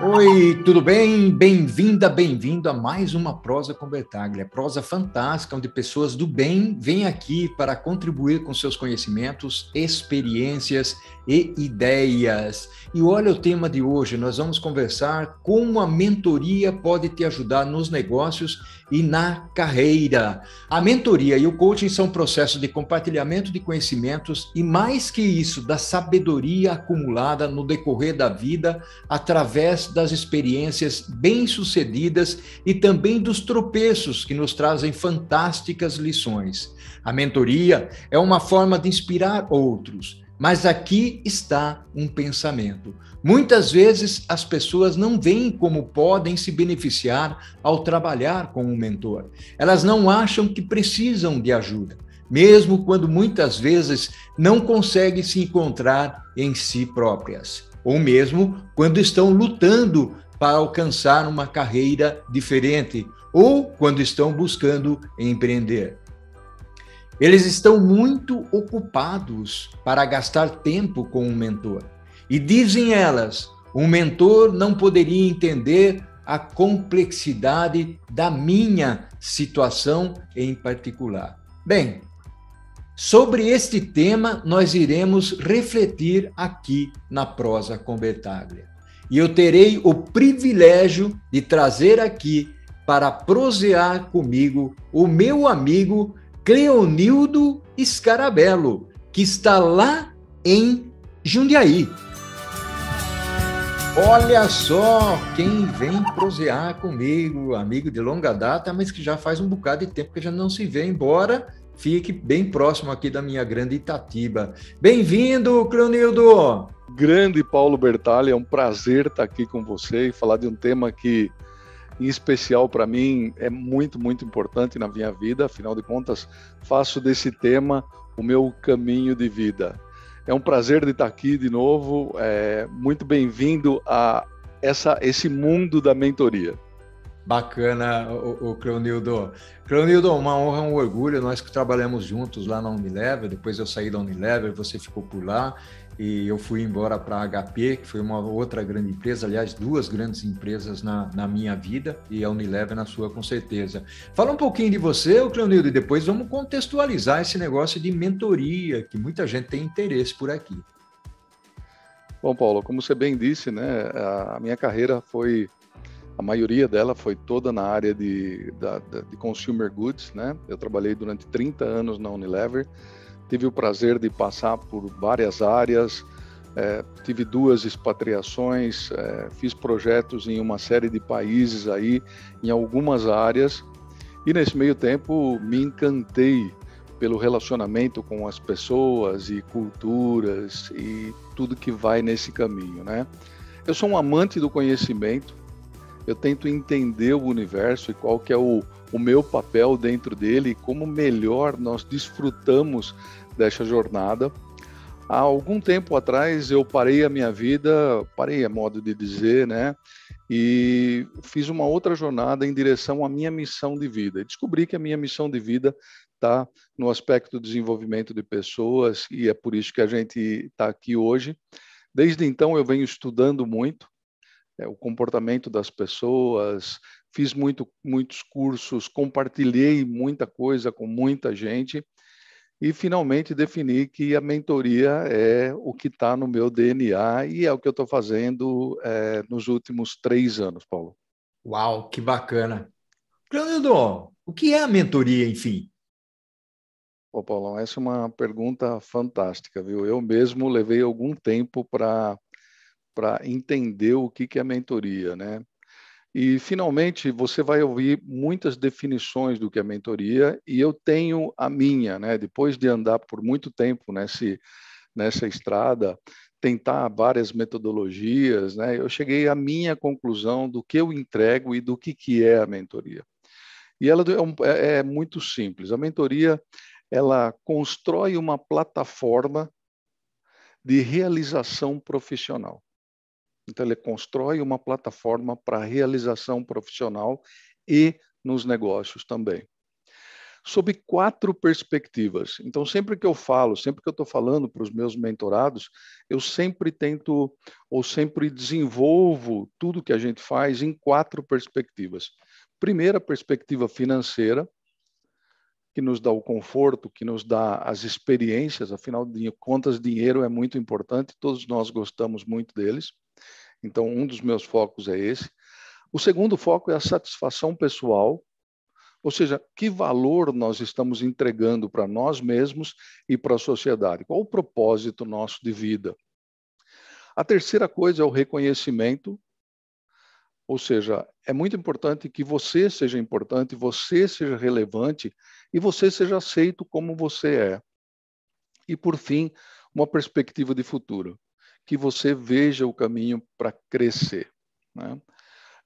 Oi, tudo bem? Bem-vinda, bem-vindo a mais uma Prosa com Bertaglia. Prosa fantástica, onde pessoas do bem vêm aqui para contribuir com seus conhecimentos, experiências e ideias. E olha o tema de hoje, nós vamos conversar como a mentoria pode te ajudar nos negócios e na carreira. A mentoria e o coaching são processos de compartilhamento de conhecimentos e, mais que isso, da sabedoria acumulada no decorrer da vida através das experiências bem-sucedidas e também dos tropeços que nos trazem fantásticas lições. A mentoria é uma forma de inspirar outros. Mas aqui está um pensamento. Muitas vezes as pessoas não veem como podem se beneficiar ao trabalhar com um mentor. Elas não acham que precisam de ajuda, mesmo quando muitas vezes não conseguem se encontrar em si próprias, ou mesmo quando estão lutando para alcançar uma carreira diferente, ou quando estão buscando empreender. Eles estão muito ocupados para gastar tempo com um mentor. E dizem elas: um mentor não poderia entender a complexidade da minha situação em particular. Bem, sobre este tema nós iremos refletir aqui na Prosa com Convertaglia. E eu terei o privilégio de trazer aqui para prosear comigo o meu amigo Cleonildo Scarabello, que está lá em Jundiaí, Olha só quem vem prosear comigo, amigo de longa data, mas que já faz um bocado de tempo que já não se vê, embora fique bem próximo aqui da minha grande Itatiba. Bem-vindo, Cleonildo! Grande Paulo Bertalli, é um prazer estar aqui com você e falar de um tema que, em especial para mim, é muito, muito importante na minha vida. Afinal de contas, faço desse tema o meu caminho de vida. É um prazer de estar aqui de novo. É, muito bem-vindo a essa, esse mundo da mentoria. Bacana, o, o Cleonildo. Cleonildo, uma honra, um orgulho. Nós que trabalhamos juntos lá na Unilever, depois eu saí da Unilever, você ficou por lá e eu fui embora para a HP, que foi uma outra grande empresa, aliás, duas grandes empresas na, na minha vida e a Unilever na sua, com certeza. Fala um pouquinho de você, Cleonildo, e depois vamos contextualizar esse negócio de mentoria, que muita gente tem interesse por aqui. Bom, Paulo, como você bem disse, né, a minha carreira foi, a maioria dela foi toda na área de, da, de consumer goods, né? Eu trabalhei durante 30 anos na Unilever, Tive o prazer de passar por várias áreas, é, tive duas expatriações, é, fiz projetos em uma série de países aí, em algumas áreas, e nesse meio tempo me encantei pelo relacionamento com as pessoas e culturas e tudo que vai nesse caminho, né? Eu sou um amante do conhecimento, eu tento entender o universo e qual que é o, o meu papel dentro dele e como melhor nós desfrutamos dessa jornada. Há algum tempo atrás eu parei a minha vida, parei a é modo de dizer, né? E fiz uma outra jornada em direção à minha missão de vida. Descobri que a minha missão de vida está no aspecto do desenvolvimento de pessoas e é por isso que a gente está aqui hoje. Desde então eu venho estudando muito, é, o comportamento das pessoas, fiz muito, muitos cursos, compartilhei muita coisa com muita gente e finalmente defini que a mentoria é o que está no meu DNA e é o que eu estou fazendo é, nos últimos três anos, Paulo. Uau, que bacana. Clânildo, o que é a mentoria, enfim? Ô, Paulão, essa é uma pergunta fantástica, viu? Eu mesmo levei algum tempo para para entender o que, que é mentoria, né? E, finalmente, você vai ouvir muitas definições do que é mentoria, e eu tenho a minha, né? Depois de andar por muito tempo nesse, nessa estrada, tentar várias metodologias, né? Eu cheguei à minha conclusão do que eu entrego e do que, que é a mentoria. E ela é, é, é muito simples. A mentoria, ela constrói uma plataforma de realização profissional. Então, ele constrói uma plataforma para realização profissional e nos negócios também. Sob quatro perspectivas. Então, sempre que eu falo, sempre que eu estou falando para os meus mentorados, eu sempre tento ou sempre desenvolvo tudo que a gente faz em quatro perspectivas. Primeira, perspectiva financeira que nos dá o conforto, que nos dá as experiências, afinal de contas, dinheiro é muito importante, todos nós gostamos muito deles. Então, um dos meus focos é esse. O segundo foco é a satisfação pessoal, ou seja, que valor nós estamos entregando para nós mesmos e para a sociedade? Qual o propósito nosso de vida? A terceira coisa é o reconhecimento, ou seja, é muito importante que você seja importante, você seja relevante e você seja aceito como você é. E, por fim, uma perspectiva de futuro, que você veja o caminho para crescer. Né?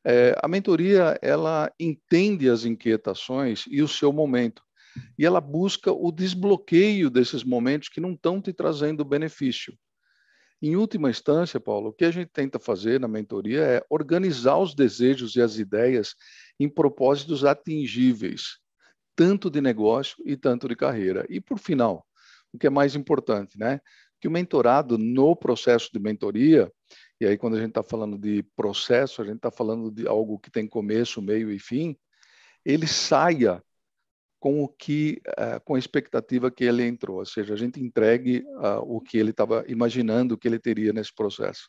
É, a mentoria ela entende as inquietações e o seu momento, e ela busca o desbloqueio desses momentos que não estão te trazendo benefício. Em última instância, Paulo, o que a gente tenta fazer na mentoria é organizar os desejos e as ideias em propósitos atingíveis tanto de negócio e tanto de carreira. E por final, o que é mais importante, né? Que o mentorado no processo de mentoria, e aí quando a gente está falando de processo, a gente está falando de algo que tem começo, meio e fim, ele saia com o que, eh, com a expectativa que ele entrou, ou seja, a gente entregue ah, o que ele estava imaginando que ele teria nesse processo.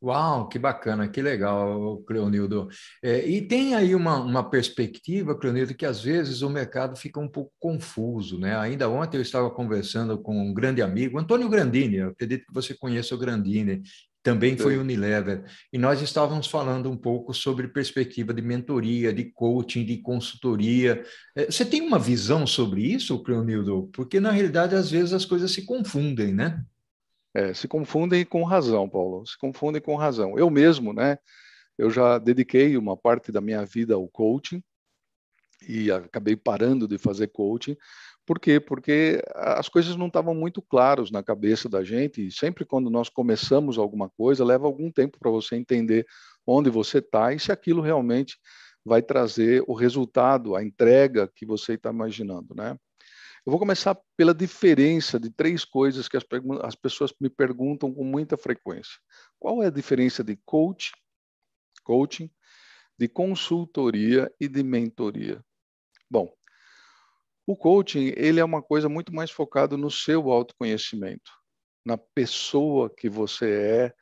Uau, que bacana, que legal, Cleonildo. É, e tem aí uma, uma perspectiva, Cleonildo, que às vezes o mercado fica um pouco confuso, né? Ainda ontem eu estava conversando com um grande amigo, Antônio Grandini, eu acredito que você conheça o Grandini, também foi Unilever. E nós estávamos falando um pouco sobre perspectiva de mentoria, de coaching, de consultoria. É, você tem uma visão sobre isso, Cleonildo? Porque, na realidade, às vezes as coisas se confundem, né? É, se confundem com razão, Paulo, se confundem com razão. Eu mesmo, né? Eu já dediquei uma parte da minha vida ao coaching e acabei parando de fazer coaching. Por quê? Porque as coisas não estavam muito claras na cabeça da gente e sempre quando nós começamos alguma coisa, leva algum tempo para você entender onde você está e se aquilo realmente vai trazer o resultado, a entrega que você está imaginando, né? Eu vou começar pela diferença de três coisas que as, as pessoas me perguntam com muita frequência. Qual é a diferença de coach, coaching, de consultoria e de mentoria? Bom, o coaching ele é uma coisa muito mais focada no seu autoconhecimento, na pessoa que você é,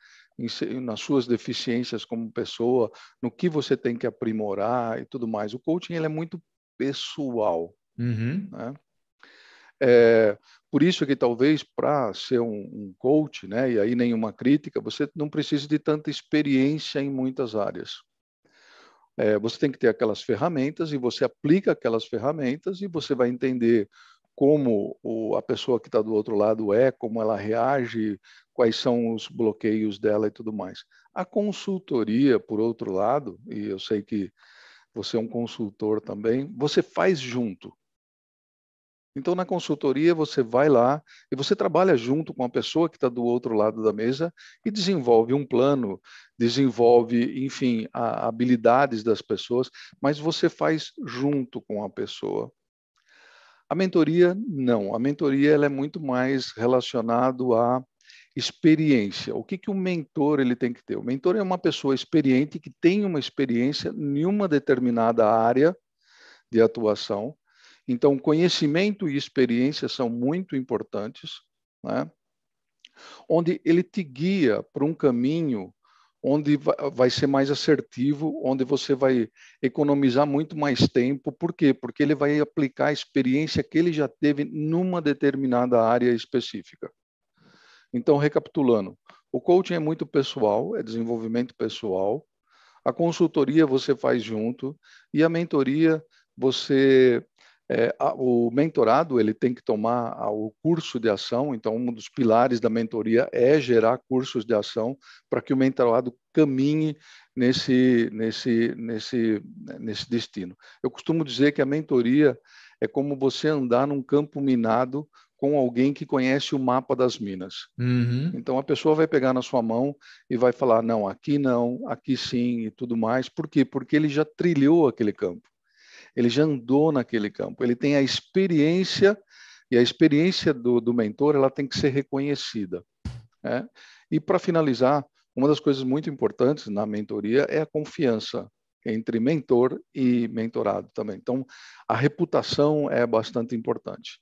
nas suas deficiências como pessoa, no que você tem que aprimorar e tudo mais. O coaching ele é muito pessoal. Uhum. Né? É, por isso que talvez para ser um, um, coach, né, e aí nenhuma crítica, você não precisa de tanta experiência em muitas áreas. É, você tem que ter aquelas ferramentas e você aplica aquelas ferramentas e você vai entender como o, a pessoa que está do outro lado é, como ela reage, quais são os bloqueios dela e tudo mais. A consultoria, por outro lado, e eu sei que você é um consultor também, você faz junto. Então, na consultoria, você vai lá e você trabalha junto com a pessoa que está do outro lado da mesa e desenvolve um plano, desenvolve, enfim, a, habilidades das pessoas, mas você faz junto com a pessoa. A mentoria, não. A mentoria ela é muito mais relacionado a experiência. O que, que o mentor ele tem que ter? O mentor é uma pessoa experiente que tem uma experiência em uma determinada área de atuação então, conhecimento e experiência são muito importantes, né? onde ele te guia para um caminho onde vai ser mais assertivo, onde você vai economizar muito mais tempo. Por quê? Porque ele vai aplicar a experiência que ele já teve numa determinada área específica. Então, recapitulando, o coaching é muito pessoal, é desenvolvimento pessoal. A consultoria você faz junto e a mentoria você é, a, o mentorado ele tem que tomar a, o curso de ação, então um dos pilares da mentoria é gerar cursos de ação para que o mentorado caminhe nesse, nesse, nesse, né, nesse destino. Eu costumo dizer que a mentoria é como você andar num campo minado com alguém que conhece o mapa das minas. Uhum. Então a pessoa vai pegar na sua mão e vai falar não, aqui não, aqui sim e tudo mais. Por quê? Porque ele já trilhou aquele campo ele já andou naquele campo, ele tem a experiência e a experiência do, do mentor ela tem que ser reconhecida. Né? E para finalizar, uma das coisas muito importantes na mentoria é a confiança entre mentor e mentorado também. Então, a reputação é bastante importante.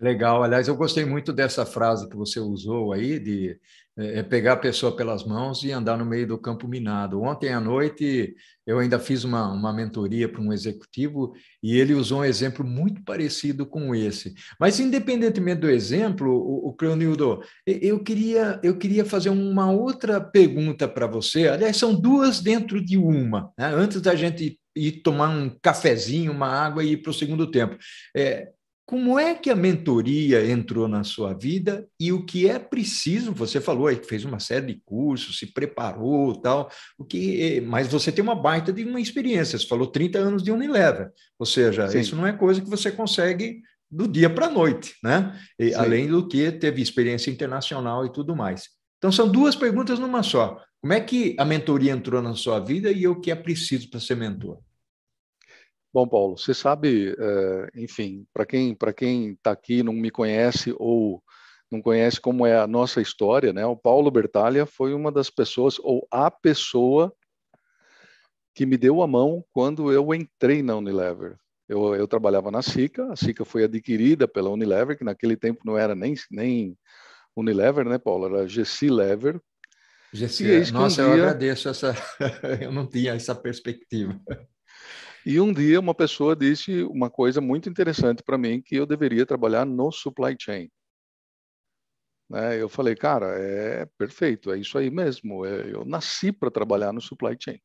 Legal, aliás, eu gostei muito dessa frase que você usou aí, de é, é, pegar a pessoa pelas mãos e andar no meio do campo minado. Ontem à noite eu ainda fiz uma, uma mentoria para um executivo e ele usou um exemplo muito parecido com esse. Mas, independentemente do exemplo, o, o Cleonildo, eu queria, eu queria fazer uma outra pergunta para você. Aliás, são duas dentro de uma, né? antes da gente ir tomar um cafezinho, uma água e ir para o segundo tempo. É, como é que a mentoria entrou na sua vida e o que é preciso? Você falou aí que fez uma série de cursos, se preparou, tal. O que? Mas você tem uma baita de uma experiência. Você falou 30 anos de Unilever, ou seja, Sim. isso não é coisa que você consegue do dia para a noite, né? E, além do que teve experiência internacional e tudo mais. Então são duas perguntas numa só. Como é que a mentoria entrou na sua vida e o que é preciso para ser mentor? Bom, Paulo, você sabe, eh, enfim, para quem para quem está aqui não me conhece ou não conhece como é a nossa história, né? O Paulo Bertalha foi uma das pessoas ou a pessoa que me deu a mão quando eu entrei na Unilever. Eu, eu trabalhava na Sica, a Sica foi adquirida pela Unilever, que naquele tempo não era nem nem Unilever, né, Paulo? Era GC Lever, Gessi, é, nossa, um dia... eu agradeço essa. eu não tinha essa perspectiva. E um dia uma pessoa disse uma coisa muito interessante para mim que eu deveria trabalhar no supply chain. Né? Eu falei, cara, é perfeito, é isso aí mesmo. É, eu nasci para trabalhar no supply chain.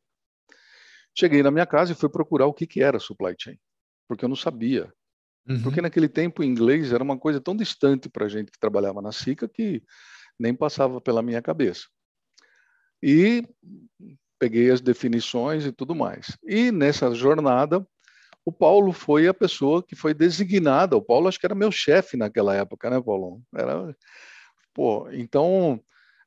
Cheguei na minha casa e fui procurar o que, que era supply chain, porque eu não sabia. Uhum. Porque naquele tempo o inglês era uma coisa tão distante para a gente que trabalhava na SICA que nem passava pela minha cabeça. E peguei as definições e tudo mais. E nessa jornada, o Paulo foi a pessoa que foi designada. O Paulo acho que era meu chefe naquela época, né, Paulo? Era, pô, então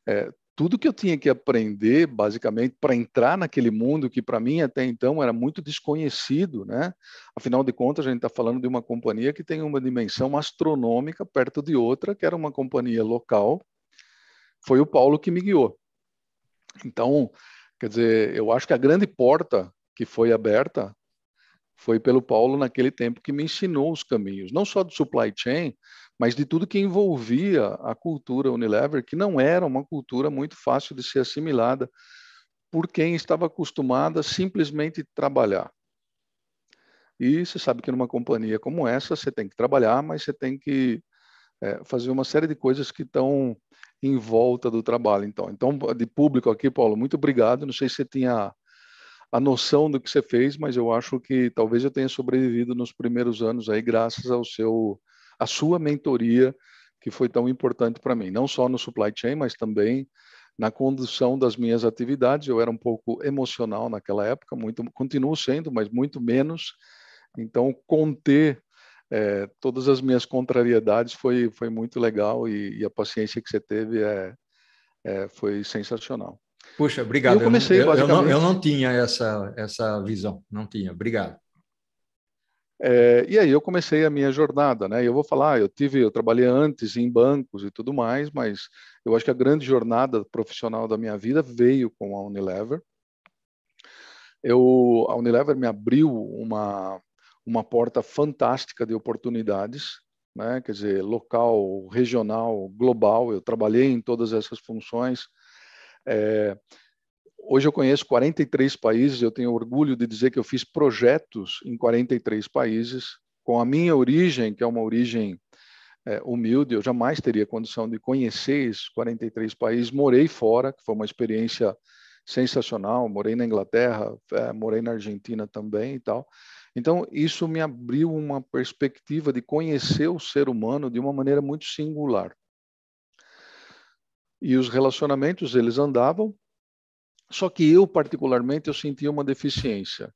é, tudo que eu tinha que aprender, basicamente, para entrar naquele mundo que para mim até então era muito desconhecido, né? Afinal de contas, a gente está falando de uma companhia que tem uma dimensão astronômica perto de outra, que era uma companhia local. Foi o Paulo que me guiou. Então, Quer dizer, eu acho que a grande porta que foi aberta foi pelo Paulo naquele tempo que me ensinou os caminhos, não só do supply chain, mas de tudo que envolvia a cultura Unilever, que não era uma cultura muito fácil de ser assimilada por quem estava acostumada simplesmente trabalhar. E você sabe que numa companhia como essa, você tem que trabalhar, mas você tem que é, fazer uma série de coisas que estão em volta do trabalho. Então, então de público aqui, Paulo, muito obrigado. Não sei se você tinha a noção do que você fez, mas eu acho que talvez eu tenha sobrevivido nos primeiros anos aí graças ao seu, à sua mentoria que foi tão importante para mim, não só no supply chain, mas também na condução das minhas atividades. Eu era um pouco emocional naquela época, muito continuo sendo, mas muito menos. Então, conter é, todas as minhas contrariedades foi, foi muito legal e, e a paciência que você teve é, é foi sensacional. Puxa, obrigado. Eu comecei, eu, basicamente... eu, não, eu não tinha essa, essa visão, não tinha. Obrigado. É, e aí eu comecei a minha jornada, né? Eu vou falar, eu tive, eu trabalhei antes em bancos e tudo mais, mas eu acho que a grande jornada profissional da minha vida veio com a Unilever. Eu, a Unilever me abriu uma uma porta fantástica de oportunidades, né? quer dizer, local, regional, global. Eu trabalhei em todas essas funções. É... hoje eu conheço 43 países, eu tenho orgulho de dizer que eu fiz projetos em 43 países, com a minha origem, que é uma origem é, humilde, eu jamais teria condição de conhecer esses 43 países. Morei fora, que foi uma experiência sensacional. Morei na Inglaterra, é, morei na Argentina também e tal. Então, isso me abriu uma perspectiva de conhecer o ser humano de uma maneira muito singular. E os relacionamentos, eles andavam, só que eu, particularmente, eu sentia uma deficiência.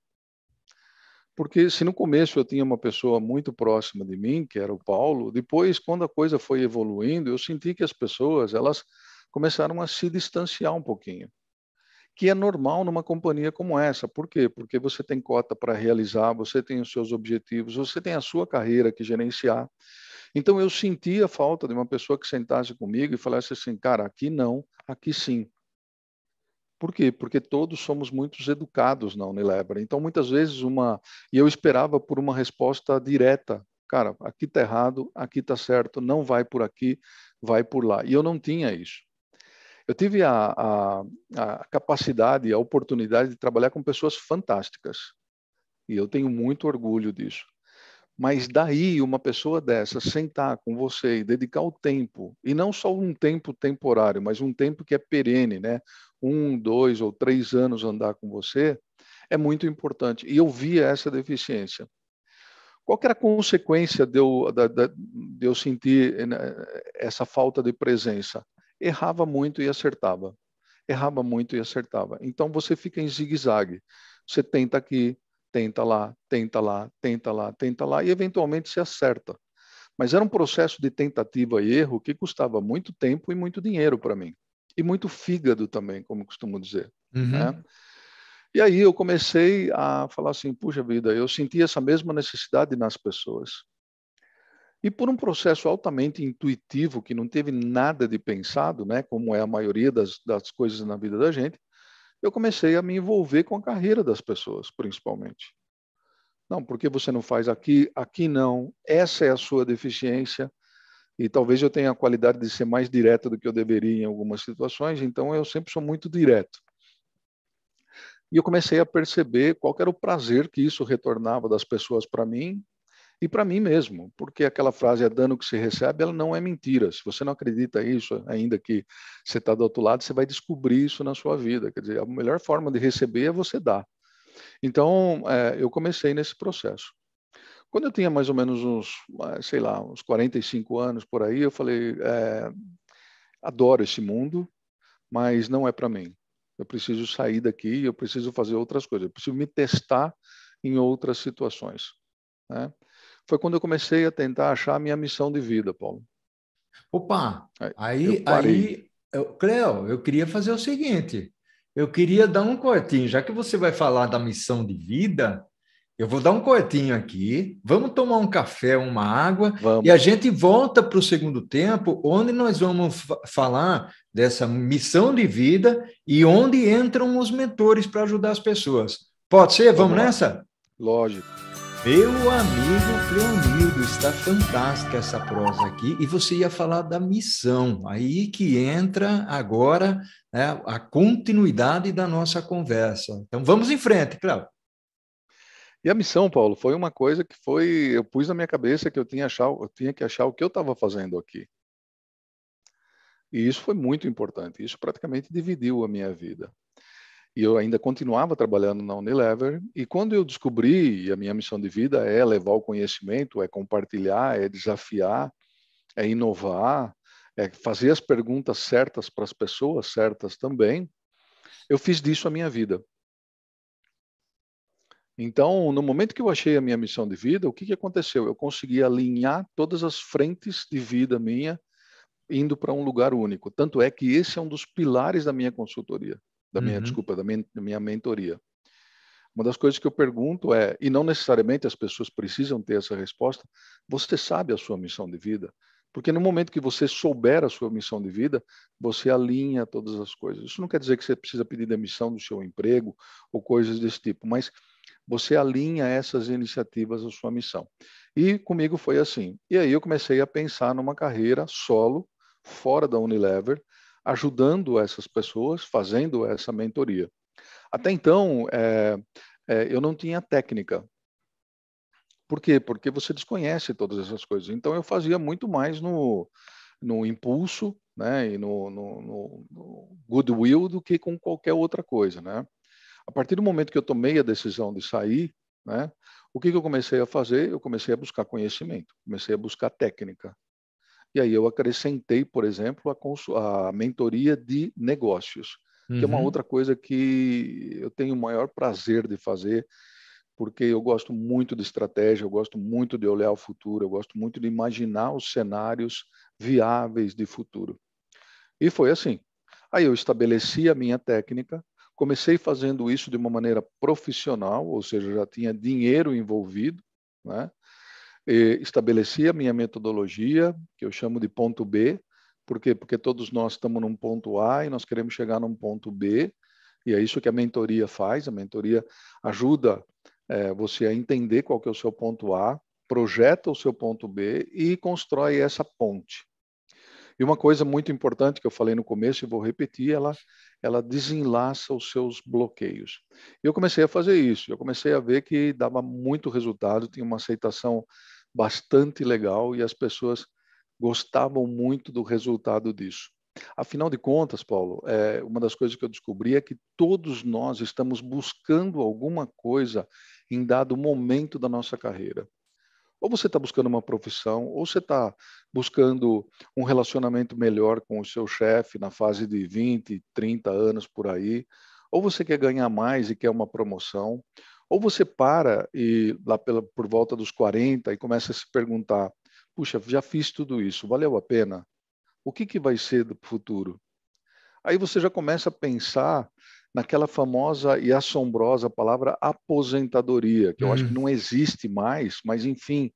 Porque se no começo eu tinha uma pessoa muito próxima de mim, que era o Paulo, depois, quando a coisa foi evoluindo, eu senti que as pessoas, elas começaram a se distanciar um pouquinho que é normal numa companhia como essa. Por quê? Porque você tem cota para realizar, você tem os seus objetivos, você tem a sua carreira que gerenciar. Então eu sentia falta de uma pessoa que sentasse comigo e falasse assim, cara, aqui não, aqui sim. Por quê? Porque todos somos muitos educados na Unilebra. Então muitas vezes uma e eu esperava por uma resposta direta, cara, aqui tá errado, aqui tá certo, não vai por aqui, vai por lá. E eu não tinha isso. Eu tive a, a, a capacidade, a oportunidade de trabalhar com pessoas fantásticas. E eu tenho muito orgulho disso. Mas daí, uma pessoa dessa sentar com você e dedicar o tempo, e não só um tempo temporário, mas um tempo que é perene, né? Um, dois ou três anos andar com você, é muito importante. E eu via essa deficiência. Qual era a consequência de eu, de eu sentir né, essa falta de presença? errava muito e acertava. Errava muito e acertava. Então você fica em zigue-zague. Você tenta aqui, tenta lá, tenta lá, tenta lá, tenta lá e eventualmente se acerta. Mas era um processo de tentativa e erro que custava muito tempo e muito dinheiro para mim. E muito fígado também, como costumo dizer. Uhum. Né? E aí eu comecei a falar assim: puxa vida, eu sentia essa mesma necessidade nas pessoas. E por um processo altamente intuitivo, que não teve nada de pensado, né, como é a maioria das, das coisas na vida da gente, eu comecei a me envolver com a carreira das pessoas, principalmente. Não, porque você não faz aqui, aqui não, essa é a sua deficiência, e talvez eu tenha a qualidade de ser mais direto do que eu deveria em algumas situações, então eu sempre sou muito direto. E eu comecei a perceber qual era o prazer que isso retornava das pessoas para mim e para mim mesmo, porque aquela frase é dano que se recebe, ela não é mentira. Se você não acredita isso, ainda que você está do outro lado, você vai descobrir isso na sua vida. Quer dizer, a melhor forma de receber é você dar. Então, é, eu comecei nesse processo. Quando eu tinha mais ou menos uns, é, sei lá, uns 45 anos por aí, eu falei: é, adoro esse mundo, mas não é para mim. Eu preciso sair daqui, eu preciso fazer outras coisas, eu preciso me testar em outras situações. Né? foi quando eu comecei a tentar achar a minha missão de vida, Paulo. Opa, aí, aí, eu, Cleo, eu queria fazer o seguinte, eu queria dar um cortinho, já que você vai falar da missão de vida, eu vou dar um cortinho aqui, vamos tomar um café, uma água, vamos. e a gente volta para o segundo tempo, onde nós vamos falar dessa missão de vida e onde entram os mentores para ajudar as pessoas. Pode ser? Vamos, vamos nessa? Lógico. Meu amigo Cleonildo, está fantástica essa prosa aqui. E você ia falar da missão, aí que entra agora né, a continuidade da nossa conversa. Então vamos em frente, Cléo. E a missão, Paulo, foi uma coisa que foi. Eu pus na minha cabeça que eu tinha, achar, eu tinha que achar o que eu estava fazendo aqui. E isso foi muito importante. Isso praticamente dividiu a minha vida e eu ainda continuava trabalhando na Unilever. E quando eu descobri, e a minha missão de vida é levar o conhecimento, é compartilhar, é desafiar, é inovar, é fazer as perguntas certas para as pessoas certas também, eu fiz disso a minha vida. Então, no momento que eu achei a minha missão de vida, o que, que aconteceu? Eu consegui alinhar todas as frentes de vida minha indo para um lugar único. Tanto é que esse é um dos pilares da minha consultoria da minha uhum. desculpa, da minha, da minha mentoria. Uma das coisas que eu pergunto é, e não necessariamente as pessoas precisam ter essa resposta, você sabe a sua missão de vida? Porque no momento que você souber a sua missão de vida, você alinha todas as coisas. Isso não quer dizer que você precisa pedir demissão do seu emprego ou coisas desse tipo, mas você alinha essas iniciativas à sua missão. E comigo foi assim. E aí eu comecei a pensar numa carreira solo, fora da Unilever, ajudando essas pessoas, fazendo essa mentoria. Até então, é, é, eu não tinha técnica. Por quê? Porque você desconhece todas essas coisas. Então, eu fazia muito mais no, no impulso né, e no, no, no, no goodwill do que com qualquer outra coisa. Né? A partir do momento que eu tomei a decisão de sair, né, o que, que eu comecei a fazer? Eu comecei a buscar conhecimento, comecei a buscar técnica, e aí eu acrescentei, por exemplo, a, a mentoria de negócios, uhum. que é uma uhum. outra coisa que eu tenho o maior prazer de fazer, porque eu gosto muito de estratégia, eu gosto muito de olhar o futuro, eu gosto muito de imaginar os cenários viáveis de futuro. E foi assim. Aí eu estabeleci a minha técnica, comecei fazendo isso de uma maneira profissional, ou seja, já tinha dinheiro envolvido, né? estabeleci a minha metodologia, que eu chamo de ponto B, por quê? Porque todos nós estamos num ponto A e nós queremos chegar num ponto B, e é isso que a mentoria faz, a mentoria ajuda é, você a entender qual que é o seu ponto A, projeta o seu ponto B e constrói essa ponte. E uma coisa muito importante que eu falei no começo e vou repetir, ela, ela desenlaça os seus bloqueios. Eu comecei a fazer isso, eu comecei a ver que dava muito resultado, tinha uma aceitação bastante legal e as pessoas gostavam muito do resultado disso. Afinal de contas, Paulo, é, uma das coisas que eu descobri é que todos nós estamos buscando alguma coisa em dado momento da nossa carreira. Ou você está buscando uma profissão, ou você está buscando um relacionamento melhor com o seu chefe na fase de 20, 30 anos por aí, ou você quer ganhar mais e quer uma promoção, ou você para e lá pela, por volta dos 40 e começa a se perguntar: puxa, já fiz tudo isso, valeu a pena? O que, que vai ser do futuro? Aí você já começa a pensar naquela famosa e assombrosa palavra aposentadoria, que eu hum. acho que hum. não existe mais, mas enfim,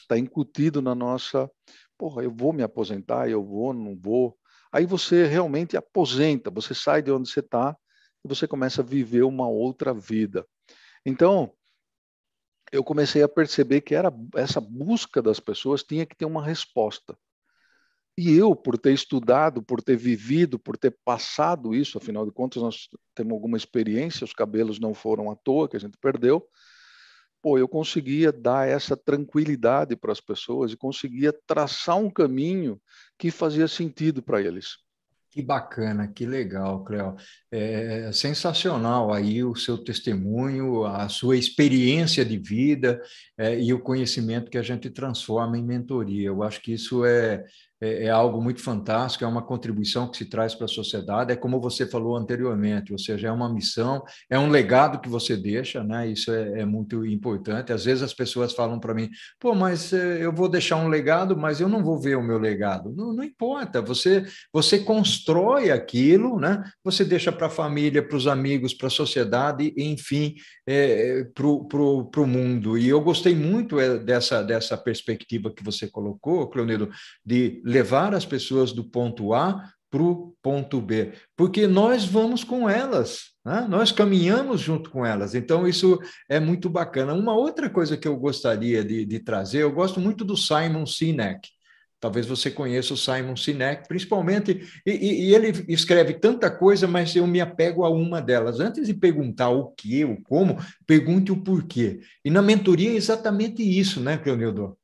está incutido na nossa. Porra, eu vou me aposentar, eu vou, não vou. Aí você realmente aposenta, você sai de onde você está e você começa a viver uma outra vida. Então, eu comecei a perceber que era essa busca das pessoas tinha que ter uma resposta. E eu, por ter estudado, por ter vivido, por ter passado isso, afinal de contas, nós temos alguma experiência, os cabelos não foram à toa que a gente perdeu. Pô, eu conseguia dar essa tranquilidade para as pessoas e conseguia traçar um caminho que fazia sentido para eles. Que bacana, que legal, Cleo. É, é sensacional aí o seu testemunho, a sua experiência de vida é, e o conhecimento que a gente transforma em mentoria. Eu acho que isso é, é, é algo muito fantástico, é uma contribuição que se traz para a sociedade, é como você falou anteriormente, ou seja, é uma missão, é um legado que você deixa, né? Isso é, é muito importante. Às vezes as pessoas falam para mim, pô, mas eh, eu vou deixar um legado, mas eu não vou ver o meu legado. Não, não importa, você, você constrói aquilo, né? Você deixa para a família, para os amigos, para a sociedade, enfim, é, para o mundo. E eu gostei muito dessa, dessa perspectiva que você colocou, Cleonido, de levar as pessoas do ponto A para o ponto B, porque nós vamos com elas, né? nós caminhamos junto com elas, então isso é muito bacana. Uma outra coisa que eu gostaria de, de trazer, eu gosto muito do Simon Sinek, Talvez você conheça o Simon Sinek, principalmente, e, e, ele escreve tanta coisa, mas eu me apego a uma delas. Antes de perguntar o que, o como, pergunte o porquê. E na mentoria é exatamente isso, né, Cleonildo?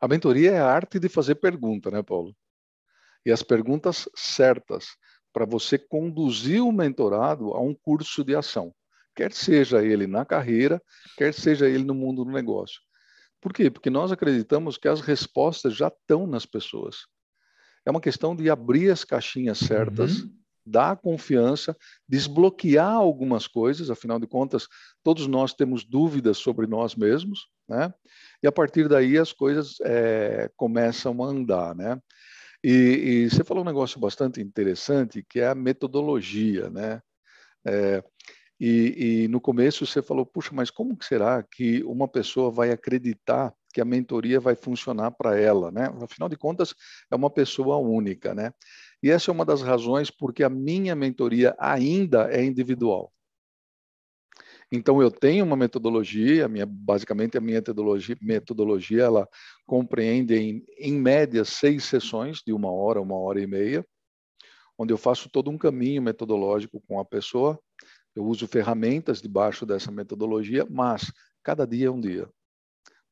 A mentoria é a arte de fazer pergunta, né, Paulo? E as perguntas certas para você conduzir o mentorado a um curso de ação, quer seja ele na carreira, quer seja ele no mundo do negócio. Por quê? Porque nós acreditamos que as respostas já estão nas pessoas. É uma questão de abrir as caixinhas certas, uhum. dar confiança, desbloquear algumas coisas, afinal de contas, todos nós temos dúvidas sobre nós mesmos, né? E a partir daí as coisas é, começam a andar, né? E, e, você falou um negócio bastante interessante que é a metodologia, né? É, e, e no começo você falou, puxa, mas como será que uma pessoa vai acreditar que a mentoria vai funcionar para ela, né? Afinal de contas, é uma pessoa única, né? E essa é uma das razões porque a minha mentoria ainda é individual. Então eu tenho uma metodologia, minha, basicamente a minha metodologia, metodologia ela compreende em, em média seis sessões de uma hora, uma hora e meia, onde eu faço todo um caminho metodológico com a pessoa. Eu uso ferramentas debaixo dessa metodologia, mas cada dia é um dia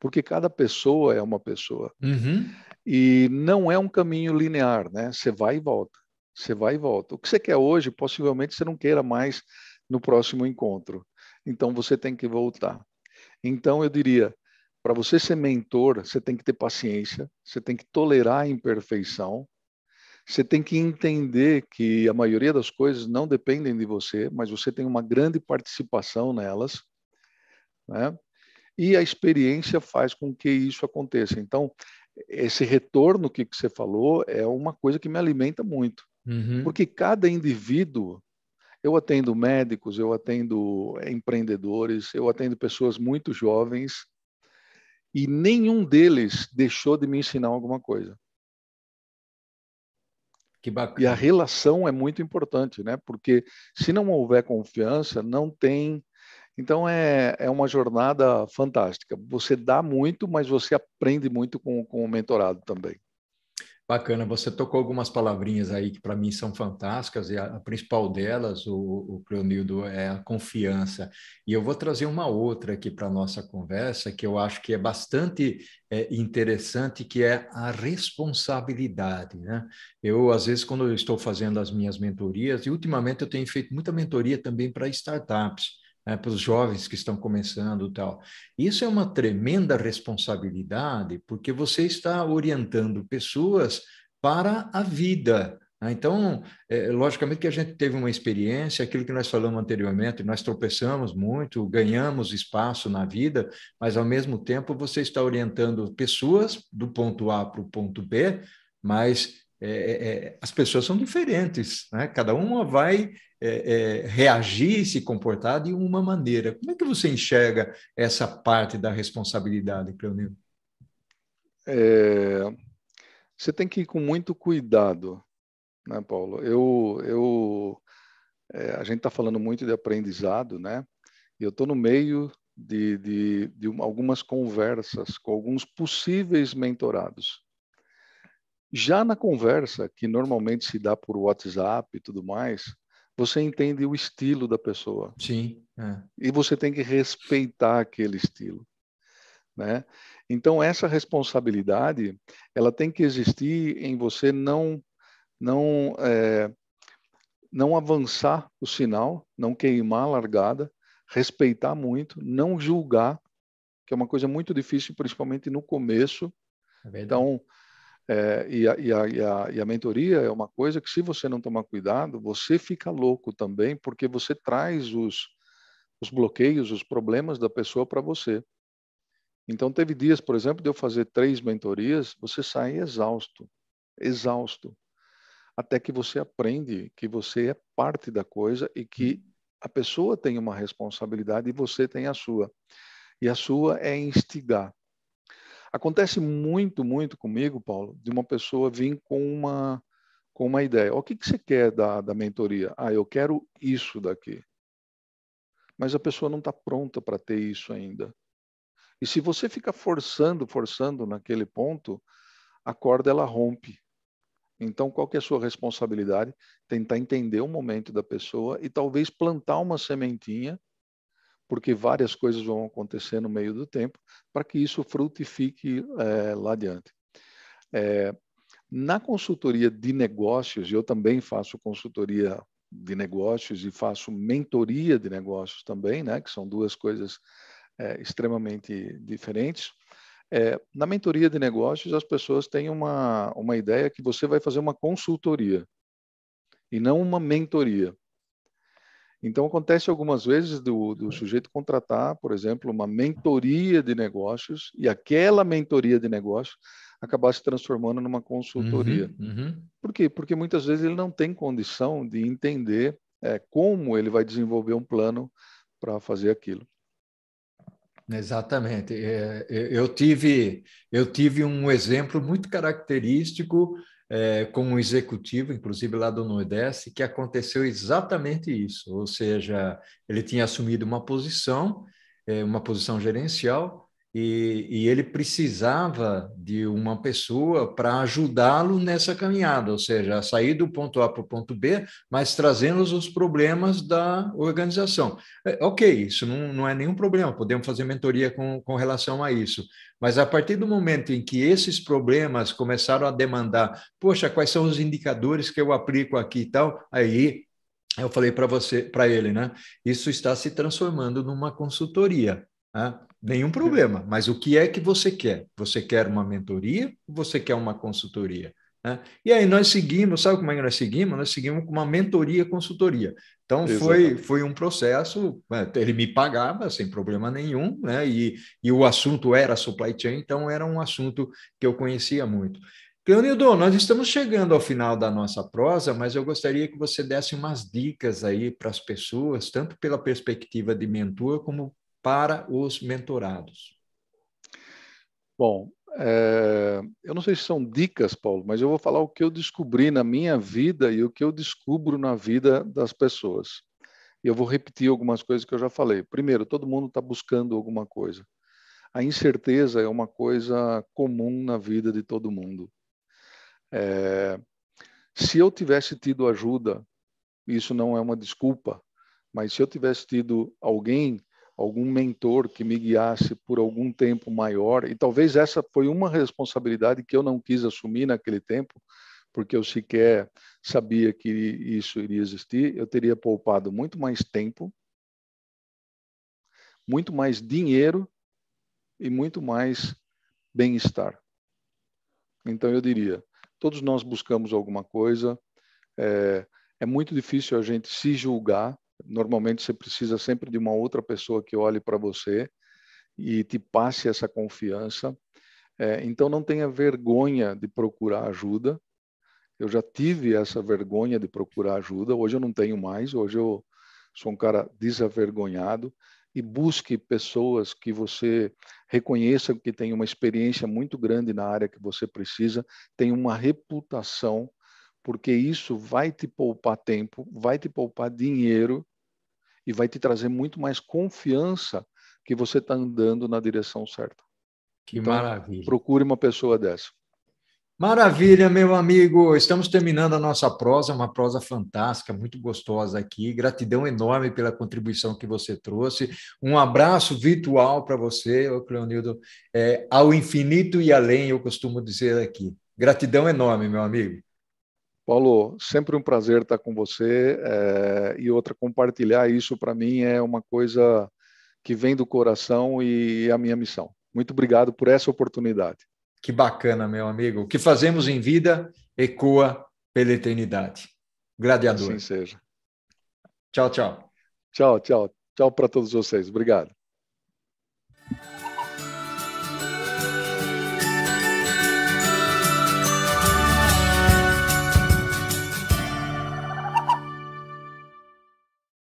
porque cada pessoa é uma pessoa. Uhum. E não é um caminho linear, né? Você vai e volta, você vai e volta. O que você quer hoje, possivelmente você não queira mais no próximo encontro. Então você tem que voltar. Então eu diria, para você ser mentor, você tem que ter paciência, você tem que tolerar a imperfeição, você tem que entender que a maioria das coisas não dependem de você, mas você tem uma grande participação nelas, né? E a experiência faz com que isso aconteça. Então, esse retorno que, você falou é uma coisa que me alimenta muito, uhum. porque cada indivíduo eu atendo médicos, eu atendo eh, empreendedores, eu atendo pessoas muito jovens e nenhum deles deixou de me ensinar alguma coisa. Que bacana. E a relação é muito importante, né? Porque se não houver confiança, não tem. Então é, é uma jornada fantástica. Você dá muito, mas você aprende muito com, com o mentorado também. Bacana, você tocou algumas palavrinhas aí que para mim são fantásticas, e a, a principal delas, o, o Cleonildo, é a confiança. E eu vou trazer uma outra aqui para a nossa conversa, que eu acho que é bastante é, interessante, que é a responsabilidade. Né? Eu, às vezes, quando eu estou fazendo as minhas mentorias, e ultimamente eu tenho feito muita mentoria também para startups, né, para os jovens que estão começando tal. Isso é uma tremenda responsabilidade, porque você está orientando pessoas para a vida. Né? Então, é, logicamente que a gente teve uma experiência, aquilo que nós falamos anteriormente, nós tropeçamos muito, ganhamos espaço na vida, mas ao mesmo tempo você está orientando pessoas do ponto A para o ponto B, mas é, é, é as pessoas são diferentes, né? cada uma vai é, é, reagir, se comportar de uma maneira. Como é que você enxerga essa parte da responsabilidade, Cleonil? É, você tem que ir com muito cuidado, né, Paulo? Eu, eu, é, a gente está falando muito de aprendizado, né? Eu estou no meio de, de, de algumas conversas com alguns possíveis mentorados. Já na conversa, que normalmente se dá por WhatsApp e tudo mais, você entende o estilo da pessoa. Sim. É. E você tem que respeitar aquele estilo, né? Então essa responsabilidade, ela tem que existir em você não não é, não avançar o sinal, não queimar a largada, respeitar muito, não julgar, que é uma coisa muito difícil, principalmente no começo. É então é, e, a, e, a, e, a, e, a, mentoria é uma coisa que, se você não tomar cuidado, você fica louco também, porque você traz os, os bloqueios, os problemas da pessoa para você. Então, teve dias, por exemplo, de eu fazer três mentorias, você sai exausto, exausto, até que você aprende que você é parte da coisa e que uhum. a pessoa tem uma responsabilidade e você tem a sua. E a sua é instigar. Acontece muito, muito comigo, Paulo, de uma pessoa vir com uma, com uma ideia. O que, que você quer da, da mentoria? Ah, eu quero isso daqui. Mas a pessoa não está pronta para ter isso ainda. E se você fica forçando, forçando naquele ponto, a corda ela rompe. Então, qual que é a sua responsabilidade? Tentar entender o momento da pessoa e talvez plantar uma sementinha porque várias coisas vão acontecer no meio do tempo para que isso frutifique é, lá adiante. É, na consultoria de negócios, eu também faço consultoria de negócios e faço mentoria de negócios também, né, que são duas coisas é, extremamente diferentes. É, na mentoria de negócios, as pessoas têm uma, uma ideia que você vai fazer uma consultoria e não uma mentoria. Então, acontece algumas vezes do, do uhum. sujeito contratar, por exemplo, uma mentoria de negócios e aquela mentoria de negócios acabar se transformando numa consultoria. Uhum, uhum. Por quê? Porque muitas vezes ele não tem condição de entender é, como ele vai desenvolver um plano para fazer aquilo. Exatamente. É, eu tive eu tive um exemplo muito característico é, com um executivo, inclusive lá do Nordeste, que aconteceu exatamente isso. Ou seja, ele tinha assumido uma posição, é, uma posição gerencial, e, e ele precisava de uma pessoa para ajudá-lo nessa caminhada, ou seja, sair do ponto A para o ponto B, mas trazendo os problemas da organização. É, ok, isso não, não é nenhum problema, podemos fazer mentoria com, com relação a isso, mas a partir do momento em que esses problemas começaram a demandar, poxa, quais são os indicadores que eu aplico aqui e tal, aí eu falei para você, para ele, né? Isso está se transformando numa consultoria. Né? Nenhum problema, mas o que é que você quer? Você quer uma mentoria ou você quer uma consultoria? Né? E aí nós seguimos, sabe como é que nós seguimos? Nós seguimos com uma mentoria-consultoria. Então foi, foi um processo, né, ele me pagava sem problema nenhum, né? e, e o assunto era supply chain, então era um assunto que eu conhecia muito. Cleonildo, nós estamos chegando ao final da nossa prosa, mas eu gostaria que você desse umas dicas aí para as pessoas, tanto pela perspectiva de mentor, como para os mentorados? Bom, é, eu não sei se são dicas, Paulo, mas eu vou falar o que eu descobri na minha vida e o que eu descubro na vida das pessoas. E eu vou repetir algumas coisas que eu já falei. Primeiro, todo mundo está buscando alguma coisa. A incerteza é uma coisa comum na vida de todo mundo. É, se eu tivesse tido ajuda, isso não é uma desculpa, mas se eu tivesse tido alguém algum mentor que me guiasse por algum tempo maior. E talvez essa foi uma responsabilidade que eu não quis assumir naquele tempo, porque eu sequer sabia que isso iria existir. Eu teria poupado muito mais tempo, muito mais dinheiro e muito mais bem-estar. Então eu diria, todos nós buscamos alguma coisa. É, é muito difícil a gente se julgar Normalmente você precisa sempre de uma outra pessoa que olhe para você e te passe essa confiança. É, então não tenha vergonha de procurar ajuda. Eu já tive essa vergonha de procurar ajuda. Hoje eu não tenho mais. Hoje eu sou um cara desavergonhado e busque pessoas que você reconheça que tem uma experiência muito grande na área que você precisa, tem uma reputação porque isso vai te poupar tempo, vai te poupar dinheiro e vai te trazer muito mais confiança que você está andando na direção certa. Que então, maravilha. Procure uma pessoa dessa. Maravilha, meu amigo. Estamos terminando a nossa prosa, uma prosa fantástica, muito gostosa aqui. Gratidão enorme pela contribuição que você trouxe. Um abraço virtual para você, Cleonildo, é, ao infinito e além, eu costumo dizer aqui. Gratidão enorme, meu amigo. Paulo, sempre um prazer estar com você é, e outra, compartilhar isso para mim é uma coisa que vem do coração e é a minha missão. Muito obrigado por essa oportunidade. Que bacana, meu amigo. O que fazemos em vida ecoa pela eternidade. Gladiador. Assim seja. Tchau, tchau. Tchau, tchau. Tchau para todos vocês. Obrigado.